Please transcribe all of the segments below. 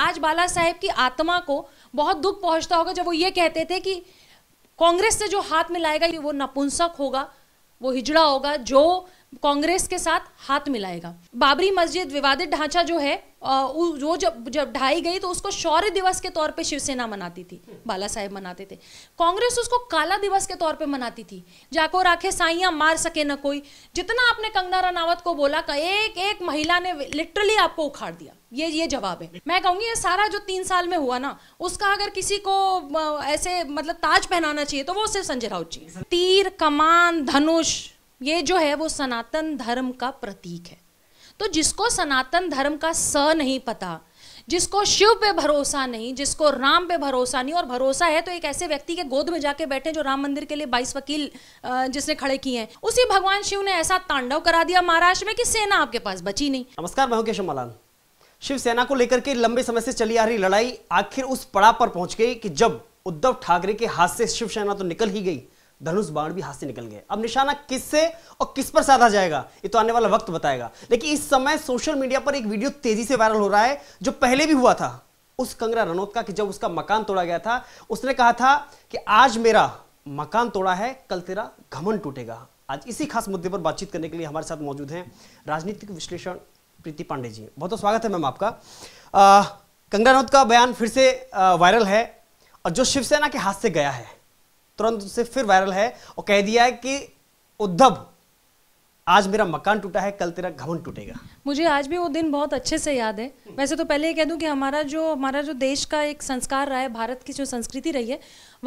आज बाला साहेब की आत्मा को बहुत दुख पहुंचता होगा जब वो ये कहते थे कि कांग्रेस से जो हाथ में लाएगा वो नपुंसक होगा वो हिजड़ा होगा जो कांग्रेस के साथ हाथ मिलाएगा बाबरी मस्जिद विवादित ढांचा जो है वो जब जब ढाई गई तो उसको शौर्य दिवस के तौर पे शिवसेना मनाती थी बाला साहेब मनाते थे कांग्रेस उसको काला दिवस के तौर पे मनाती थी जाको राखे साइया मार सके ना कोई जितना आपने कंगना रनावत को बोला का एक एक महिला ने लिटरली आपको उखाड़ दिया ये ये जवाब है मैं कहूंगी ये सारा जो तीन साल में हुआ ना उसका अगर किसी को ऐसे मतलब ताज पहनाना चाहिए तो वो सिर्फ संजय राउत जी तीर कमान धनुष ये जो है वो सनातन धर्म का प्रतीक है तो जिसको सनातन धर्म का स नहीं पता जिसको शिव पे भरोसा नहीं जिसको राम पे भरोसा नहीं और भरोसा है तो एक ऐसे व्यक्ति के गोद में जाके बैठे जो राम मंदिर के लिए बाईस वकील जिसने खड़े किए हैं उसी भगवान शिव ने ऐसा तांडव करा दिया महाराष्ट्र में कि सेना आपके पास बची नहीं नमस्कार मैं केशव मलान शिवसेना को लेकर के लंबे समय से चली आ रही लड़ाई आखिर उस पड़ाव पर पहुंच गई कि जब उद्धव ठाकरे के हाथ से शिवसेना तो निकल ही गई धनुष बाण भी हाथ से निकल गए अब निशाना किस से और किस पर साधा जाएगा ये तो आने वाला वक्त बताएगा लेकिन इस समय सोशल मीडिया पर एक वीडियो तेजी से वायरल हो रहा है जो पहले भी हुआ था उस कंगरा रनौत का कि जब उसका मकान तोड़ा गया था उसने कहा था कि आज मेरा मकान तोड़ा है कल तेरा घमन टूटेगा आज इसी खास मुद्दे पर बातचीत करने के लिए हमारे साथ मौजूद हैं राजनीतिक विश्लेषण प्रीति पांडे जी बहुत बहुत स्वागत है मैम आपका कंगरा रनौत का बयान फिर से वायरल है और जो शिवसेना के हाथ से गया है तुरंत से फिर वायरल है और कह दिया है कि उद्धव आज मेरा मकान टूटा है कल तेरा घमन टूटेगा मुझे आज भी वो दिन बहुत अच्छे से याद है वैसे तो पहले ये कह दूं कि हमारा जो हमारा जो देश का एक संस्कार रहा है भारत की जो संस्कृति रही है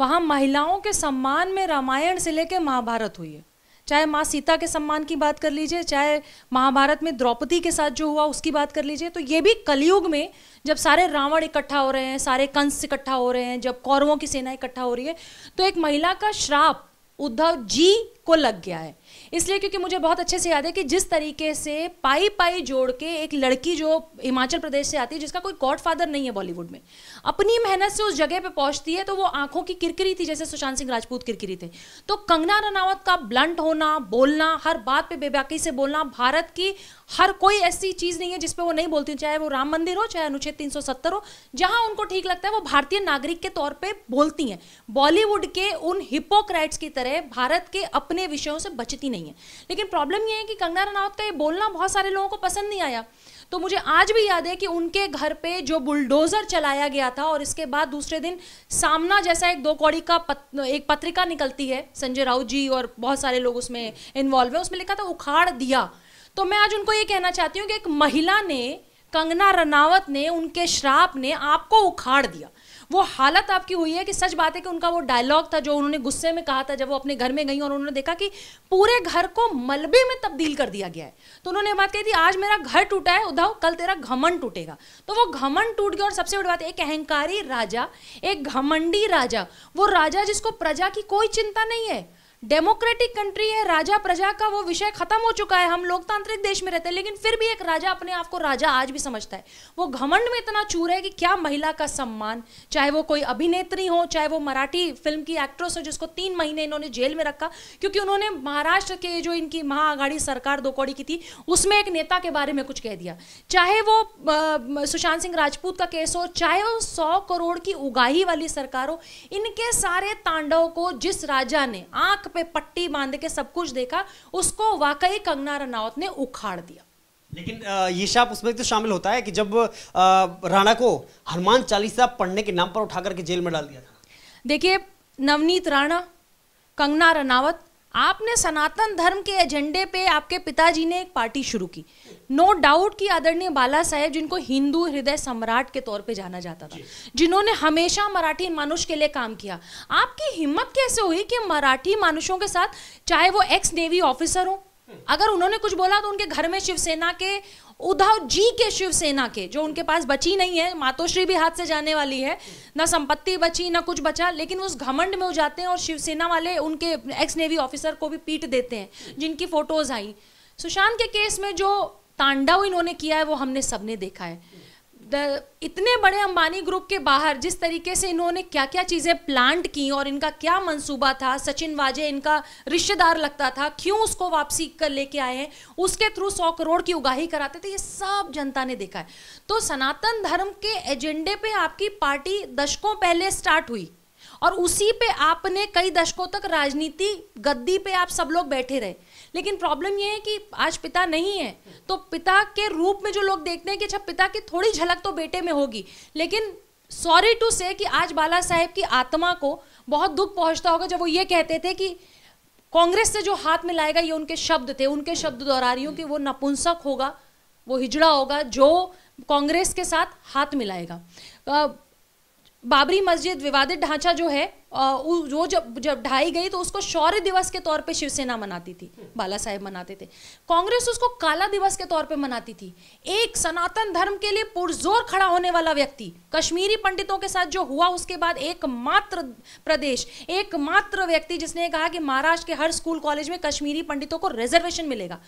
वहाँ महिलाओं के सम्मान में रामायण से लेकर महाभारत हुई है चाहे माँ सीता के सम्मान की बात कर लीजिए चाहे महाभारत में द्रौपदी के साथ जो हुआ उसकी बात कर लीजिए तो ये भी कलयुग में जब सारे रावण इकट्ठा हो रहे हैं सारे कंस इकट्ठा हो रहे हैं जब कौरवों की सेना इकट्ठा हो रही है तो एक महिला का श्राप उद्धव जी को लग गया है इसलिए क्योंकि मुझे बहुत अच्छे से याद है कि जिस तरीके से पाई पाई जोड़ के एक लड़की जो हिमाचल प्रदेश से आती है जिसका कोई फादर नहीं है बॉलीवुड में अपनी मेहनत से उस जगह पे पहुंचती है तो वो आंखों की किरकिरी थी जैसे सुशांत सिंह राजपूत किरकिरी थे तो कंगना रनावत का ब्लंट होना बोलना हर बात पे बेबाकी से बोलना भारत की हर कोई ऐसी चीज़ नहीं है जिसपे वो नहीं बोलती चाहे वो राम मंदिर हो चाहे अनुच्छेद तीन हो जहां उनको ठीक लगता है वो भारतीय नागरिक के तौर पर बोलती हैं बॉलीवुड के उन हिपोक्रेट्स की तरह भारत के अपने विषयों से बचती नहीं है लेकिन प्रॉब्लम यह है कि कंगना रनावत का ये बोलना बहुत सारे लोगों को पसंद नहीं आया तो मुझे आज भी याद है कि उनके घर पे जो बुलडोज़र चलाया गया था और इसके बाद दूसरे दिन सामना जैसा एक दो कौड़ी का पत, एक पत्रिका निकलती है संजय राउत जी और बहुत सारे लोग उसमें इन्वॉल्व है उसमें लिखा था उखाड़ दिया तो मैं आज उनको ये कहना चाहती हूँ कि एक महिला ने कंगना रनावत ने उनके श्राप ने आपको उखाड़ दिया वो हालत आपकी हुई है कि सच बात है कि उनका वो डायलॉग था जो उन्होंने गुस्से में कहा था जब वो अपने घर में गई और उन्होंने देखा कि पूरे घर को मलबे में तब्दील कर दिया गया है तो उन्होंने बात कही थी आज मेरा घर टूटा है उद्धव कल तेरा घमन टूटेगा तो वो घमन टूट गया और सबसे बड़ी बात एक अहंकारी राजा एक घमंडी राजा वो राजा जिसको प्रजा की कोई चिंता नहीं है डेमोक्रेटिक कंट्री है राजा प्रजा का वो विषय खत्म हो चुका है हम लोकतांत्रिक देश में रहते हैं लेकिन फिर भी एक राजा अपने आप को राजा आज भी समझता है वो घमंड में इतना चूर है कि क्या महिला का सम्मान चाहे वो कोई अभिनेत्री हो चाहे वो मराठी फिल्म की एक्ट्रेस हो जिसको तीन महीने इन्होंने जेल में रखा क्योंकि उन्होंने महाराष्ट्र के जो इनकी महाअघाड़ी सरकार दो कौड़ी की थी उसमें एक नेता के बारे में कुछ कह दिया चाहे वो सुशांत सिंह राजपूत का केस हो चाहे वो सौ करोड़ की उगाही वाली सरकार हो इनके सारे तांडव को जिस राजा ने आंख पे पट्टी बांध के सब कुछ देखा उसको वाकई कंगना रनावत ने उखाड़ दिया लेकिन ये शाप उसमें तो शामिल होता है कि जब राणा को हनुमान चालीसा पढ़ने के नाम पर उठा करके जेल में डाल दिया था देखिए नवनीत राणा कंगना रनावत आपने सनातन धर्म के एजेंडे पे आपके पिताजी ने एक पार्टी शुरू की नो no डाउट कि आदरणीय बाला साहेब जिनको हिंदू हृदय सम्राट के तौर पे जाना जाता था जिन्होंने हमेशा मराठी मानुष के लिए काम किया आपकी हिम्मत कैसे हुई कि मराठी मानुषों के साथ चाहे वो एक्स नेवी ऑफिसर हो अगर उन्होंने कुछ बोला तो उनके घर में शिवसेना के उद्धव जी के शिवसेना के जो उनके पास बची नहीं है मातोश्री भी हाथ से जाने वाली है ना संपत्ति बची ना कुछ बचा लेकिन उस घमंड में हो जाते हैं और शिवसेना वाले उनके एक्स नेवी ऑफिसर को भी पीट देते हैं जिनकी फोटोज आई सुशांत के केस में जो तांडव इन्होंने किया है वो हमने सबने देखा है इतने बड़े अंबानी ग्रुप के बाहर जिस तरीके से इन्होंने क्या क्या चीज़ें प्लांट की और इनका क्या मंसूबा था सचिन वाजे इनका रिश्तेदार लगता था क्यों उसको वापसी कर लेके आए हैं उसके थ्रू सौ करोड़ की उगाही कराते थे ये सब जनता ने देखा है तो सनातन धर्म के एजेंडे पे आपकी पार्टी दशकों पहले स्टार्ट हुई और उसी पे आपने कई दशकों तक राजनीति गद्दी पे आप सब लोग बैठे रहे लेकिन प्रॉब्लम ये है कि आज पिता नहीं है तो पिता के रूप में जो लोग देखते हैं कि अच्छा पिता की थोड़ी झलक तो बेटे में होगी लेकिन सॉरी टू से कि आज बाला साहेब की आत्मा को बहुत दुख पहुंचता होगा जब वो ये कहते थे कि कांग्रेस से जो हाथ में लाएगा ये उनके शब्द थे उनके शब्द दोहरा रही हूँ कि वो नपुंसक होगा वो हिजड़ा होगा जो कांग्रेस के साथ हाथ मिलाएगा बाबरी मस्जिद विवादित ढांचा जो है वो जब जब ढाई गई तो उसको शौर्य दिवस के तौर पे शिवसेना मनाती थी बाला साहेब मनाते थे कांग्रेस उसको काला दिवस के तौर पे मनाती थी एक सनातन धर्म के लिए पुरजोर खड़ा होने वाला व्यक्ति कश्मीरी पंडितों के साथ जो हुआ उसके बाद एकमात्र प्रदेश एकमात्र व्यक्ति जिसने कहा कि महाराष्ट्र के हर स्कूल कॉलेज में कश्मीरी पंडितों को रिजर्वेशन मिलेगा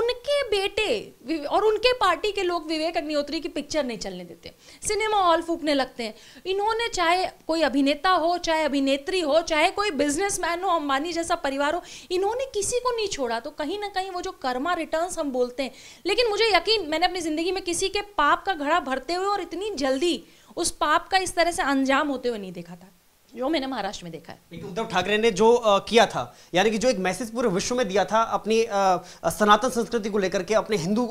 उनके बेटे और उनके पार्टी के लोग विवेक अग्निहोत्री की पिक्चर नहीं चलने देते सिनेमा हॉल फूकने लगते हैं इन्होंने चाहे कोई अभिनेता हो चाहे अभिनेता अभिनेत्री हो चाहे कोई बिजनेसमैन हो अंबानी जैसा परिवार हो इन्होंने किसी को नहीं छोड़ा तो कहीं ना कहीं वो जो कर्मा रिटर्न हम बोलते हैं लेकिन मुझे यकीन मैंने अपनी ज़िंदगी में किसी के पाप का घड़ा भरते हुए और इतनी जल्दी उस पाप का इस तरह से अंजाम होते हुए नहीं देखा था जो मैंने महाराष्ट्र में देखा है उद्धव ठाकरे ने जो आ, किया था यानी कि जो एक मैसेज पूरे विश्व में दिया था अपनी आ, सनातन संस्कृति को लेकर के अपने हिंदू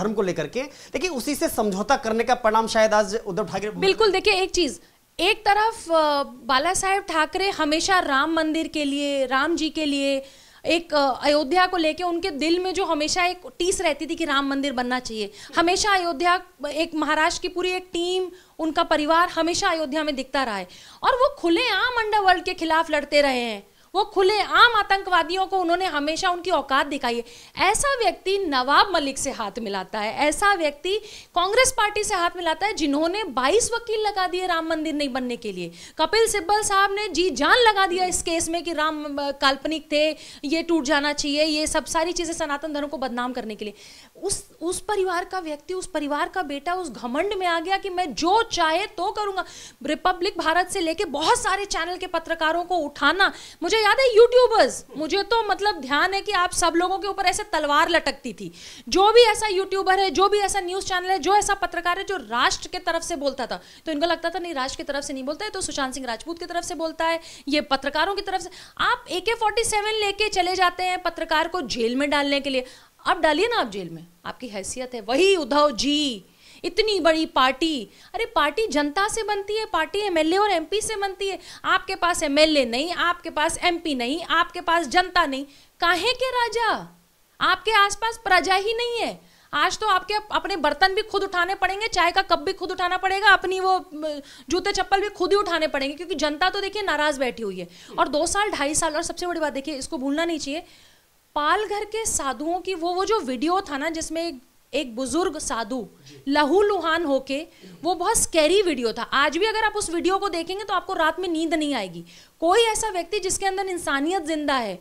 धर्म को लेकर के लेकिन उसी से समझौता करने का परिणाम शायद आज उद्धव ठाकरे बिल्कुल देखिए एक चीज एक तरफ बाला साहेब ठाकरे हमेशा राम मंदिर के लिए राम जी के लिए एक अयोध्या को लेके उनके दिल में जो हमेशा एक टीस रहती थी कि राम मंदिर बनना चाहिए हमेशा अयोध्या एक महाराष्ट्र की पूरी एक टीम उनका परिवार हमेशा अयोध्या में दिखता रहा है और वो खुलेआम वर्ल्ड के खिलाफ लड़ते रहे हैं वो खुले आम आतंकवादियों को उन्होंने हमेशा उनकी औकात दिखाई है ऐसा व्यक्ति नवाब मलिक से हाथ मिलाता है ऐसा व्यक्ति कांग्रेस पार्टी से हाथ मिलाता है जिन्होंने 22 वकील लगा दिए राम मंदिर नहीं बनने के लिए कपिल सिब्बल साहब ने जी जान लगा दिया इस केस में कि राम काल्पनिक थे ये टूट जाना चाहिए ये सब सारी चीज़ें सनातन धर्म को बदनाम करने के लिए उस उस परिवार का व्यक्ति उस परिवार का बेटा उस घमंड में आ गया कि मैं जो चाहे तो करूंगा रिपब्लिक भारत से लेके बहुत सारे चैनल के पत्रकारों को उठाना मुझे याद है यूट्यूबर्स मुझे तो मतलब ध्यान है कि आप सब लोगों के ऊपर ऐसे तलवार लटकती थी जो भी ऐसा यूट्यूबर है जो भी ऐसा न्यूज़ चैनल है जो ऐसा पत्रकार है जो राष्ट्र के तरफ से बोलता था तो इनको लगता था नहीं राष्ट्र की तरफ से नहीं बोलता है तो सुशांत सिंह राजपूत की तरफ से बोलता है ये पत्रकारों की तरफ से आप ए के फोर्टी सेवन लेके चले जाते हैं पत्रकार को जेल में डालने के लिए आप डालिए ना आप जेल में आपकी हैसियत है वही उद्धव जी इतनी बड़ी पार्टी अरे पार्टी जनता से बनती है पार्टी एमएलए और एमपी से बनती है आपके पास एमएलए नहीं आपके पास एमपी नहीं आपके पास जनता नहीं काहे के राजा आपके आसपास प्रजा ही नहीं है आज तो आपके अपने बर्तन भी खुद उठाने पड़ेंगे चाय का कप भी खुद उठाना पड़ेगा अपनी वो जूते चप्पल भी खुद ही उठाने पड़ेंगे क्योंकि जनता तो देखिए नाराज बैठी हुई है और दो साल ढाई साल और सबसे बड़ी बात देखिए इसको भूलना नहीं चाहिए पालघर के साधुओं की वो वो जो वीडियो था ना जिसमें एक एक बुजुर्ग साधु लहू लुहान होके वो बहुत स्कैरी वीडियो था आज भी अगर आप उस वीडियो को देखेंगे तो आपको रात में नींद नहीं आएगी कोई ऐसा व्यक्ति जिसके अंदर इंसानियत जिंदा है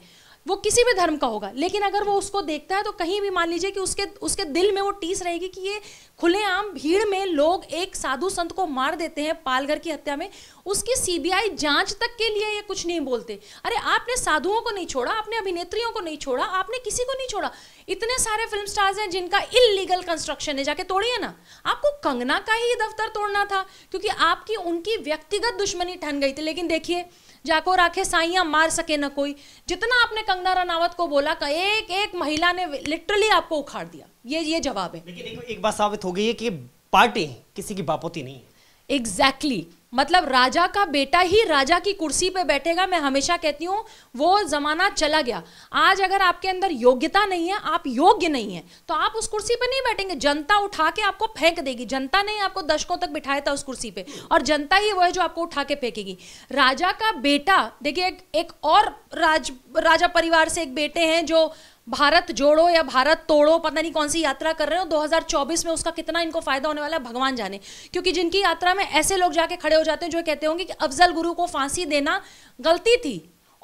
वो किसी भी धर्म का होगा लेकिन अगर वो उसको देखता है तो कहीं भी मान लीजिए कि उसके उसके दिल में वो टीस रहेगी कि ये खुलेआम भीड़ में लोग एक साधु संत को मार देते हैं पालघर की हत्या में उसकी सीबीआई जांच तक के लिए ये कुछ नहीं बोलते अरे आपने साधुओं को नहीं छोड़ा आपने अभिनेत्रियों को नहीं छोड़ा आपने किसी को नहीं छोड़ा इतने सारे फिल्म स्टार्स हैं जिनका इलीगल कंस्ट्रक्शन है जाके तोड़िए ना आपको कंगना का ही दफ्तर तोड़ना था क्योंकि आपकी उनकी व्यक्तिगत दुश्मनी ठन गई थी लेकिन देखिए जाको राखे साइया मार सके ना कोई जितना आपने कंगना रनावत को बोला का एक एक महिला ने लिटरली आपको उखाड़ दिया ये ये जवाब है लेकिन एक, एक बात साबित हो गई है कि पार्टी किसी की बापोती नहीं है एग्जैक्टली exactly. मतलब राजा का बेटा ही राजा की कुर्सी पे बैठेगा मैं हमेशा कहती हूँ वो ज़माना चला गया आज अगर आपके अंदर योग्यता नहीं है आप योग्य नहीं है तो आप उस कुर्सी पे नहीं बैठेंगे जनता उठा के आपको फेंक देगी जनता ने आपको दशकों तक बिठाया था उस कुर्सी पे और जनता ही वो है जो आपको उठा के फेंकेगी राजा का बेटा देखिए एक, एक और राज राजा परिवार से एक बेटे हैं जो भारत जोड़ो या भारत तोड़ो पता नहीं कौन सी यात्रा कर रहे हो 2024 में उसका कितना इनको फायदा होने वाला है भगवान जाने क्योंकि जिनकी यात्रा में ऐसे लोग जाके खड़े हो जाते हैं जो कहते होंगे कि अफजल गुरु को फांसी देना गलती थी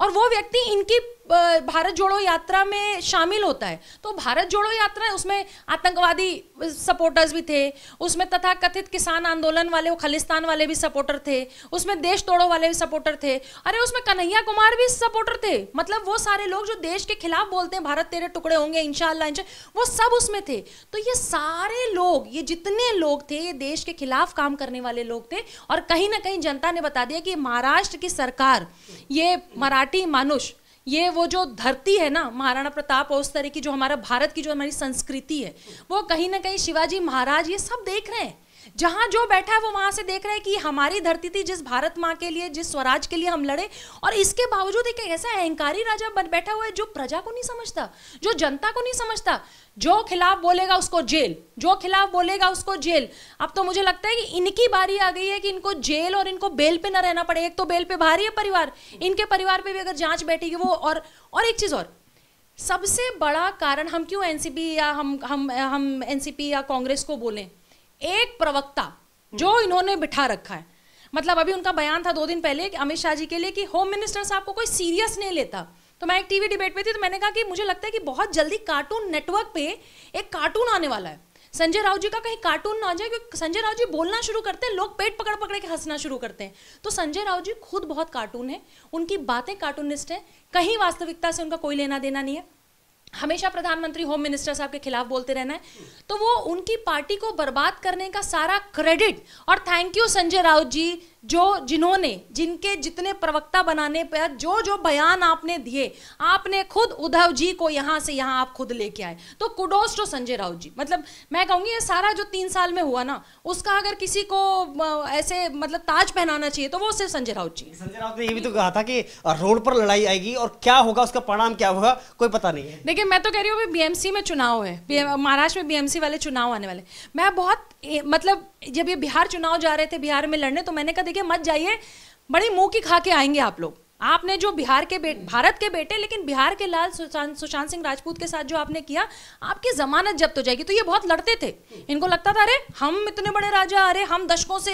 और वो व्यक्ति इनकी भारत जोड़ो यात्रा में शामिल होता है तो भारत जोड़ो यात्रा उसमें आतंकवादी सपोर्टर्स भी थे उसमें तथा कथित किसान आंदोलन वाले वो खालिस्तान वाले भी सपोर्टर थे उसमें देश तोड़ो वाले भी सपोर्टर थे अरे उसमें कन्हैया कुमार भी सपोर्टर थे मतलब वो सारे लोग जो देश के खिलाफ बोलते हैं भारत तेरे टुकड़े होंगे इनशाला वो सब उसमें थे तो ये सारे लोग ये जितने लोग थे ये देश के खिलाफ काम करने वाले लोग थे और कहीं ना कहीं जनता ने बता दिया कि महाराष्ट्र की सरकार ये मराठी मानुष ये वो जो धरती है ना महाराणा प्रताप और उस तरह की जो हमारा भारत की जो हमारी संस्कृति है वो कहीं ना कहीं शिवाजी महाराज ये सब देख रहे हैं जहां जो बैठा है वो वहां से देख रहे हैं कि हमारी धरती थी जिस भारत माँ के लिए जिस स्वराज के लिए हम लड़े और इसके बावजूद एक ऐसा अहंकारी राजा बैठा हुआ है जो प्रजा को नहीं समझता जो जनता को नहीं समझता जो खिलाफ बोलेगा उसको जेल जो खिलाफ बोलेगा उसको जेल अब तो मुझे लगता है कि इनकी बारी आ गई है कि इनको जेल और इनको बेल पे ना रहना पड़े एक तो बेल पे भारी है परिवार इनके परिवार पे भी अगर जांच बैठेगी वो और और एक चीज़ और सबसे बड़ा कारण हम क्यों एनसीपी या हम हम हम एनसीपी या कांग्रेस को बोले एक प्रवक्ता जो इन्होंने बिठा रखा है मतलब अभी उनका बयान था दो दिन पहले अमित शाह जी के लिए कि होम मिनिस्टर साहब को कोई सीरियस नहीं लेता तो मैं एक टीवी डिबेट में थी तो मैंने कहा कि मुझे लगता है कि बहुत जल्दी कार्टून नेटवर्क पे एक कार्टून आने वाला है संजय राव जी का कहीं कार्टून ना आ जाए क्योंकि संजय राव जी बोलना शुरू करते हैं लोग पेट पकड़ पकड़ के हंसना शुरू करते हैं तो संजय राव जी खुद बहुत कार्टून है उनकी बातें कार्टूनिस्ट हैं कहीं वास्तविकता से उनका कोई लेना देना नहीं है हमेशा प्रधानमंत्री होम मिनिस्टर साहब के खिलाफ बोलते रहना है तो वो उनकी पार्टी को बर्बाद करने का सारा क्रेडिट और थैंक यू संजय राउत जी जो जिन्होंने जिनके जितने प्रवक्ता बनाने पर जो जो बयान आपने दिए आपने खुद उद्धव जी को यहां से यहां आप खुद लेके आए तो कुडोस टू संजय राउत जी मतलब मैं कहूंगी ये सारा जो तीन साल में हुआ ना उसका अगर किसी को ऐसे मतलब ताज पहनाना चाहिए तो वो सिर्फ संजय राउत जी संजय राउत ने ये भी तो कहा था कि रोड पर लड़ाई आएगी और क्या होगा उसका परिणाम क्या होगा कोई पता नहीं है देखिए मैं तो कह रही हूँ बीएमसी में चुनाव है महाराष्ट्र में बीएमसी वाले चुनाव आने वाले मैं बहुत मतलब जब ये बिहार चुनाव जा रहे थे बिहार में लड़ने तो मैंने कहा देखिए मत जाइए बड़े मुंह की खा के आएंगे आप लोग आपने जो बिहार के बेट भारत के बेटे लेकिन बिहार के लाल सुशांत सुशांत सिंह राजपूत के साथ जो आपने किया आपकी जमानत जब्त हो जाएगी तो ये बहुत लड़ते थे इनको लगता था अरे हम इतने बड़े राजा अरे हम दशकों से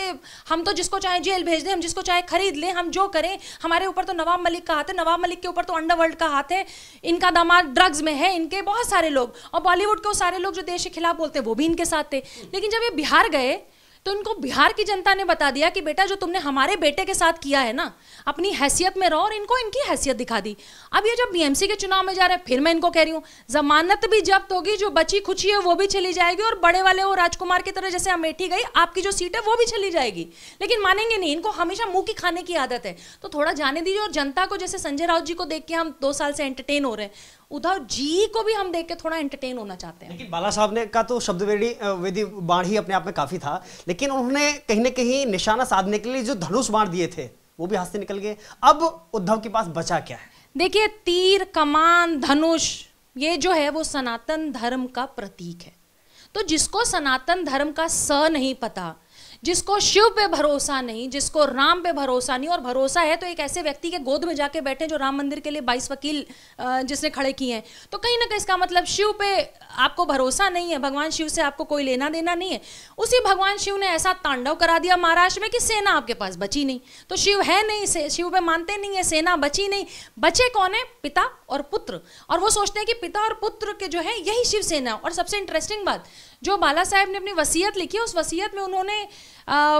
हम तो जिसको चाहे जेल भेज दें हम जिसको चाहे खरीद लें हम जो करें हमारे ऊपर तो नवाब मलिक का हाथ है नवाब मलिक के ऊपर तो अंडरवर्ल्ड का हाथ है इनका दामाद ड्रग्स में है इनके बहुत सारे लोग और बॉलीवुड के वो सारे लोग जो देश के खिलाफ बोलते हैं वो भी इनके साथ थे लेकिन जब ये बिहार गए तो इनको बिहार की जनता ने बता दिया कि बेटा जो तुमने हमारे बेटे के साथ किया है ना अपनी हैसियत में रहो और इनको इनकी हैसियत दिखा दी अब ये जब बीएमसी के चुनाव में जा रहे हैं फिर मैं इनको कह रही हूँ जमानत भी जब्त होगी जो बची खुची है वो भी चली जाएगी और बड़े वाले वो राजकुमार की तरह जैसे अमेठी गई आपकी जो सीट है वो भी चली जाएगी लेकिन मानेंगे नहीं इनको हमेशा मुंह की खाने की आदत है तो थोड़ा जाने दीजिए और जनता को जैसे संजय राउत जी को देख के हम दो साल से एंटरटेन हो रहे हैं उद्धव जी को भी हम देख के थोड़ा एंटरटेन होना चाहते हैं लेकिन बाला साहब ने का तो शब्द वेदी बाण ही अपने आप में काफी था लेकिन उन्होंने कहीं ना कहीं निशाना साधने के लिए जो धनुष बाण दिए थे वो भी हाथ से निकल गए अब उद्धव के पास बचा क्या है देखिए तीर कमान धनुष ये जो है वो सनातन धर्म का प्रतीक है तो जिसको सनातन धर्म का स नहीं पता जिसको शिव पे भरोसा नहीं जिसको राम पे भरोसा नहीं और भरोसा है तो एक ऐसे व्यक्ति के गोद में जाके बैठे जो राम मंदिर के लिए बाईस वकील जिसने खड़े किए हैं तो कहीं ना कहीं इसका मतलब शिव पे आपको भरोसा नहीं है भगवान शिव से आपको कोई लेना देना नहीं है उसी भगवान शिव ने ऐसा तांडव करा दिया महाराष्ट्र में कि सेना आपके पास बची नहीं तो शिव है नहीं शिव पे मानते नहीं है सेना बची नहीं बचे कौन है पिता और पुत्र और वो सोचते हैं कि पिता और पुत्र के जो है यही शिवसेना और सबसे इंटरेस्टिंग बात जो बाला साहेब ने अपनी वसीयत लिखी है उस वसीयत में उन्होंने आ,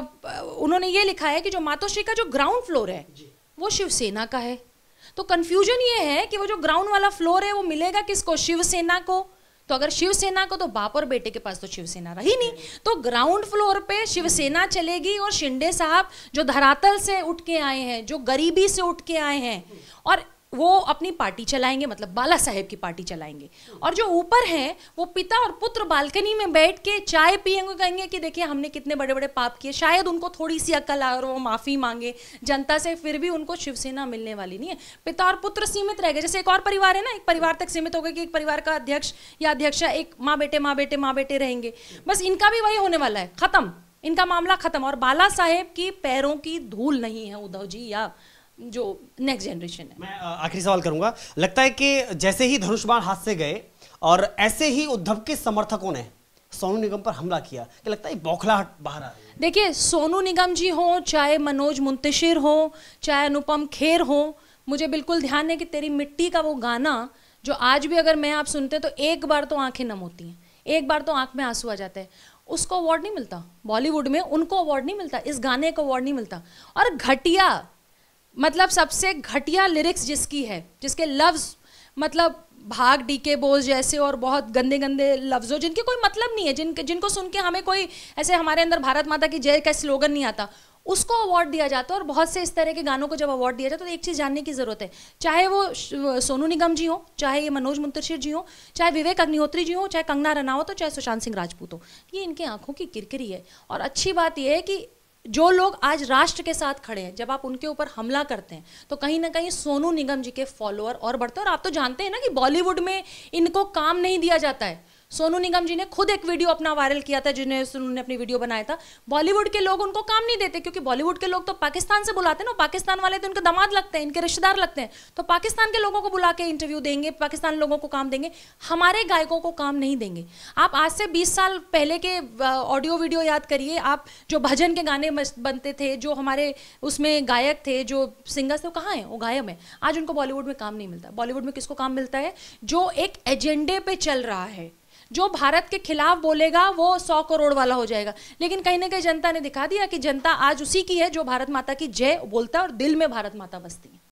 उन्होंने ये लिखा है कि जो मातोश्री का जो ग्राउंड फ्लोर है वो शिवसेना का है तो कन्फ्यूजन ये है कि वो जो ग्राउंड वाला फ्लोर है वो मिलेगा किसको शिवसेना को तो अगर शिवसेना को तो बाप और बेटे के पास तो शिवसेना रही नहीं तो ग्राउंड फ्लोर पे शिवसेना चलेगी और शिंदे साहब जो धरातल से उठ के आए हैं जो गरीबी से उठ के आए हैं और वो अपनी पार्टी चलाएंगे मतलब बाला साहेब की पार्टी चलाएंगे और जो ऊपर हैं वो पिता और पुत्र बालकनी में बैठ के चाय पियेंगे कहेंगे कि देखिए हमने कितने बड़े बड़े पाप किए शायद उनको थोड़ी सी अक्ल आ और वो माफ़ी मांगे जनता से फिर भी उनको शिवसेना मिलने वाली नहीं है पिता और पुत्र सीमित रह गए जैसे एक और परिवार है ना एक परिवार तक सीमित हो गए कि एक परिवार का अध्यक्ष या अध्यक्षा एक माँ बेटे माँ बेटे माँ बेटे रहेंगे बस इनका भी वही होने वाला है ख़त्म इनका मामला ख़त्म और बाला साहेब की पैरों की धूल नहीं है उद्धव जी या जो नेक्स्ट जनरेशन है मैं आखिरी सवाल करूंगा लगता है कि जैसे ही धनुष बाण हाथ से गए और ऐसे ही उद्धव के समर्थकों ने सोनू निगम पर हमला किया कि लगता है बौखलाहट बाहर आ देखिए सोनू निगम जी हो चाहे मनोज मुंतशिर हो चाहे अनुपम खेर हो मुझे बिल्कुल ध्यान है कि तेरी मिट्टी का वो गाना जो आज भी अगर मैं आप सुनते तो एक बार तो आंखें नम होती हैं एक बार तो आंख में आंसू आ जाते हैं उसको अवार्ड नहीं मिलता बॉलीवुड में उनको अवार्ड नहीं मिलता इस गाने को अवार्ड नहीं मिलता और घटिया मतलब सबसे घटिया लिरिक्स जिसकी है जिसके लफ्ज़ मतलब भाग डी के बोस जैसे और बहुत गंदे गंदे लफ्ज़ों जिनके कोई मतलब नहीं है जिन जिनको सुन के हमें कोई ऐसे हमारे अंदर भारत माता की जय का स्लोगन नहीं आता उसको अवार्ड दिया जाता है और बहुत से इस तरह के गानों को जब अवार्ड दिया जाता है तो एक चीज़ जानने की ज़रूरत है चाहे वो सोनू निगम जी हो चाहे ये मनोज मुंतशिर जी हो चाहे विवेक अग्निहोत्री जी हो चाहे कंगना रनावत हो चाहे सुशांत सिंह राजपूत हो ये इनके आंखों की किरकिरी है और अच्छी बात यह है कि जो लोग आज राष्ट्र के साथ खड़े हैं जब आप उनके ऊपर हमला करते हैं तो कहीं ना कहीं सोनू निगम जी के फॉलोअर और बढ़ते हैं और आप तो जानते हैं ना कि बॉलीवुड में इनको काम नहीं दिया जाता है सोनू निगम जी ने खुद एक वीडियो अपना वायरल किया था जिन्हें उन्होंने अपनी वीडियो बनाया था बॉलीवुड के लोग उनको काम नहीं देते क्योंकि बॉलीवुड के लोग तो पाकिस्तान से बुलाते हैं ना पाकिस्तान वाले तो उनके दमाद लगते हैं इनके रिश्तेदार लगते हैं तो पाकिस्तान के लोगों को बुला के इंटरव्यू देंगे पाकिस्तान लोगों को काम देंगे हमारे गायकों को काम नहीं देंगे आप आज से बीस साल पहले के ऑडियो वीडियो याद करिए आप जो भजन के गाने बनते थे जो हमारे उसमें गायक थे जो सिंगर्स थे वो कहाँ हैं वो गायब हैं आज उनको बॉलीवुड में काम नहीं मिलता बॉलीवुड में किसको काम मिलता है जो एक एजेंडे पर चल रहा है जो भारत के खिलाफ बोलेगा वो सौ करोड़ वाला हो जाएगा लेकिन कहीं ना कहीं जनता ने दिखा दिया कि जनता आज उसी की है जो भारत माता की जय बोलता है और दिल में भारत माता बसती है